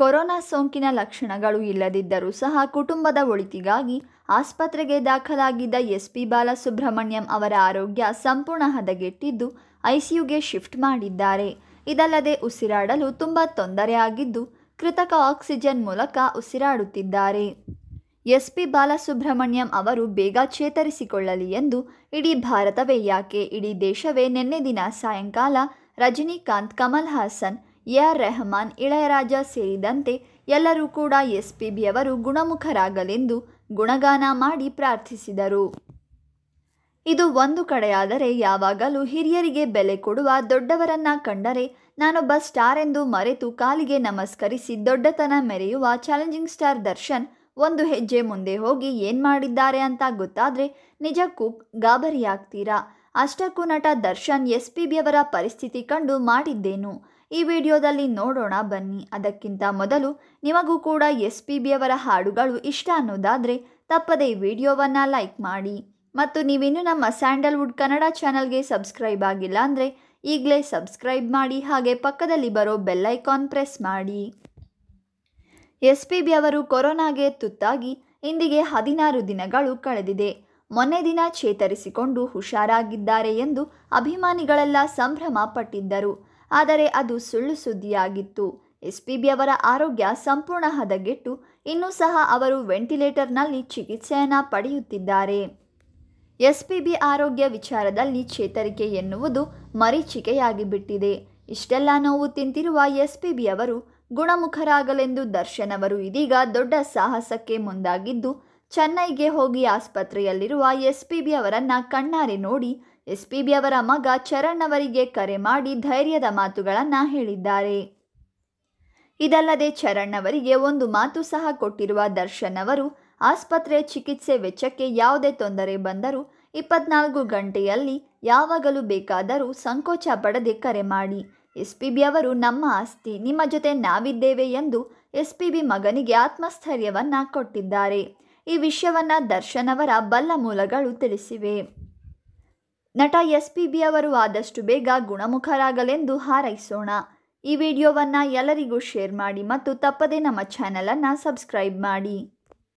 corona ಸೋಂಕಿನ ಲಕ್ಷಣಗಳು ಇಲ್ಲದಿದ್ದರೂ ಸಹ ಕುಟುಂಬದ ಒಳಿತಿಗಾಗಿ ಆಸ್ಪತ್ರೆಗೆ ದಾಖಲಾಗಿದ್ದ ಎಸ್ಪಿ ಬಾಲಸುಬ್ರಹ್ಮಣ್ಯಂ ಅವರ ಆರೋಗ್ಯ ಸಂಪೂರ್ಣ ಹದಗೆಟ್ಟಿದ್ದು ಐಸಿಯುಗೆ ಶಿಫ್ಟ್ ಮಾಡಿದ್ದಾರೆ ಇದಲ್ಲದೆ ಉಸಿರಾಡಲು ತುಂಬ ತೊಂದರೆ ಆಗಿದ್ದು ಕೃತಕ ಆಕ್ಸಿಜನ್ ಮೂಲಕ ಉಸಿರಾಡುತ್ತಿದ್ದಾರೆ ಎಸ್ಪಿ ಬಾಲಸುಬ್ರಹ್ಮಣ್ಯಂ ಅವರು ಬೇಗ ಚೇತರಿಸಿಕೊಳ್ಳಲಿ ಎಂದು ಇಡೀ ಭಾರತವೇ ಯಾಕೆ ಇಡೀ ದೇಶವೇ ನಿನ್ನೆ ದಿನ ಸಾಯಂಕಾಲ ರಜನಿಕಾಂತ್ ಕಮಲ್ ಹಾಸನ್ ಎ ಆರ್ ರೆಹಮಾನ್ ಇಳಯರಾಜ ಸೇರಿದಂತೆ ಎಲ್ಲರೂ ಕೂಡ ಎಸ್ ಪಿ ಬಿಯವರು ಗುಣಮುಖರಾಗಲೆಂದು ಗುಣಗಾನ ಮಾಡಿ ಪ್ರಾರ್ಥಿಸಿದರು ಇದು ಒಂದು ಕಡೆಯಾದರೆ ಯಾವಾಗಲೂ ಹಿರಿಯರಿಗೆ ಬೆಲೆ ಕೊಡುವ ದೊಡ್ಡವರನ್ನ ಕಂಡರೆ ನಾನೊಬ್ಬ ಸ್ಟಾರ್ ಎಂದು ಮರೆತು ಕಾಲಿಗೆ ನಮಸ್ಕರಿಸಿ ದೊಡ್ಡತನ ಮೆರೆಯುವ ಚಾಲೆಂಜಿಂಗ್ ಸ್ಟಾರ್ ದರ್ಶನ್ ಒಂದು ಹೆಜ್ಜೆ ಮುಂದೆ ಹೋಗಿ ಏನು ಮಾಡಿದ್ದಾರೆ ಅಂತ ಗೊತ್ತಾದರೆ ನಿಜಕ್ಕೂ ಗಾಬರಿಯಾಗ್ತೀರಾ ಅಷ್ಟಕ್ಕೂ ನಟ ದರ್ಶನ್ ಎಸ್ ಪಿ ಬಿಯವರ ಪರಿಸ್ಥಿತಿ ಕಂಡು ಮಾಡಿದ್ದೇನು ಈ ವಿಡಿಯೋದಲ್ಲಿ ನೋಡೋಣ ಬನ್ನಿ ಅದಕ್ಕಿಂತ ಮೊದಲು ನಿಮಗೂ ಕೂಡ ಎಸ್ ಪಿ ಬಿ ಅವರ ಹಾಡುಗಳು ಇಷ್ಟ ಅನ್ನೋದಾದರೆ ತಪ್ಪದೇ ಈ ವಿಡಿಯೋವನ್ನು ಲೈಕ್ ಮಾಡಿ ಮತ್ತು ನೀವಿನ್ನು ನಮ್ಮ ಸ್ಯಾಂಡಲ್ವುಡ್ ಕನ್ನಡ ಚಾನಲ್ಗೆ ಸಬ್ಸ್ಕ್ರೈಬ್ ಆಗಿಲ್ಲ ಅಂದರೆ ಈಗಲೇ ಸಬ್ಸ್ಕ್ರೈಬ್ ಮಾಡಿ ಹಾಗೆ ಪಕ್ಕದಲ್ಲಿ ಬರೋ ಬೆಲ್ಲೈಕಾನ್ ಪ್ರೆಸ್ ಮಾಡಿ ಎಸ್ ಪಿ ಬಿ ಅವರು ಕೊರೋನಾಗೆ ತುತ್ತಾಗಿ ಇಂದಿಗೆ ಹದಿನಾರು ದಿನಗಳು ಕಳೆದಿದೆ ಮೊನ್ನೆ ದಿನ ಚೇತರಿಸಿಕೊಂಡು ಹುಷಾರಾಗಿದ್ದಾರೆ ಎಂದು ಅಭಿಮಾನಿಗಳೆಲ್ಲ ಸಂಭ್ರಮ ಪಟ್ಟಿದ್ದರು ಆದರೆ ಅದು ಸುಳ್ಳು ಸುದ್ದಿಯಾಗಿತ್ತು ಎಸ್ ಪಿ ಬಿ ಅವರ ಆರೋಗ್ಯ ಸಂಪೂರ್ಣ ಹದಗೆಟ್ಟು ಇನ್ನೂ ಸಹ ಅವರು ವೆಂಟಿಲೇಟರ್ನಲ್ಲಿ ಚಿಕಿತ್ಸೆಯನ್ನು ಪಡೆಯುತ್ತಿದ್ದಾರೆ ಎಸ್ ಪಿ ಬಿ ಆರೋಗ್ಯ ವಿಚಾರದಲ್ಲಿ ಚೇತರಿಕೆ ಎನ್ನುವುದು ಮರೀಚಿಕೆಯಾಗಿಬಿಟ್ಟಿದೆ ಬಿಟ್ಟಿದೆ ಇಷ್ಟೆಲ್ಲ ನೋವು ತಿಂತಿರುವ ಎಸ್ ಪಿ ಬಿ ಅವರು ಗುಣಮುಖರಾಗಲೆಂದು ದರ್ಶನ್ ಅವರು ಇದೀಗ ದೊಡ್ಡ ಸಾಹಸಕ್ಕೆ ಮುಂದಾಗಿದ್ದು ಚೆನ್ನೈಗೆ ಹೋಗಿ ಆಸ್ಪತ್ರೆಯಲ್ಲಿರುವ ಎಸ್ ಪಿ ಬಿ ಅವರನ್ನು ಕಣ್ಣಾರೆ ನೋಡಿ ಎಸ್ ಪಿ ಬಿ ಅವರ ಮಗ ಚರಣ್ ಅವರಿಗೆ ಕರೆ ಮಾಡಿ ಧೈರ್ಯದ ಮಾತುಗಳನ್ನು ಹೇಳಿದ್ದಾರೆ ಇದಲ್ಲದೆ ಚರಣ್ ಅವರಿಗೆ ಒಂದು ಮಾತು ಸಹ ಕೊಟ್ಟಿರುವ ದರ್ಶನ್ ಅವರು ಆಸ್ಪತ್ರೆ ಚಿಕಿತ್ಸೆ ವೆಚ್ಚಕ್ಕೆ ಯಾವುದೇ ತೊಂದರೆ ಬಂದರೂ ಇಪ್ಪತ್ನಾಲ್ಕು ಗಂಟೆಯಲ್ಲಿ ಯಾವಾಗಲೂ ಬೇಕಾದರೂ ಸಂಕೋಚ ಪಡದೆ ಕರೆ ಮಾಡಿ ಎಸ್ ಪಿ ಬಿ ಅವರು ನಮ್ಮ ಆಸ್ತಿ ನಿಮ್ಮ ಜೊತೆ ನಾವಿದ್ದೇವೆ ಎಂದು ಎಸ್ ಪಿ ಬಿ ಮಗನಿಗೆ ಆತ್ಮಸ್ಥೈರ್ಯವನ್ನು ಕೊಟ್ಟಿದ್ದಾರೆ ಈ ವಿಷಯವನ್ನು ದರ್ಶನ್ ಅವರ ಬಲ್ಲ ಮೂಲಗಳು ತಿಳಿಸಿವೆ ನಟ ಎಸ್ ಪಿ ಬಿ ಅವರು ಆದಷ್ಟು ಬೇಗ ಗುಣಮುಖರಾಗಲೆಂದು ಹಾರೈಸೋಣ ಈ ವಿಡಿಯೋವನ್ನು ಎಲ್ಲರಿಗೂ ಶೇರ್ ಮಾಡಿ ಮತ್ತು ತಪ್ಪದೇ ನಮ್ಮ ಚಾನಲನ್ನು ಸಬ್ಸ್ಕ್ರೈಬ್ ಮಾಡಿ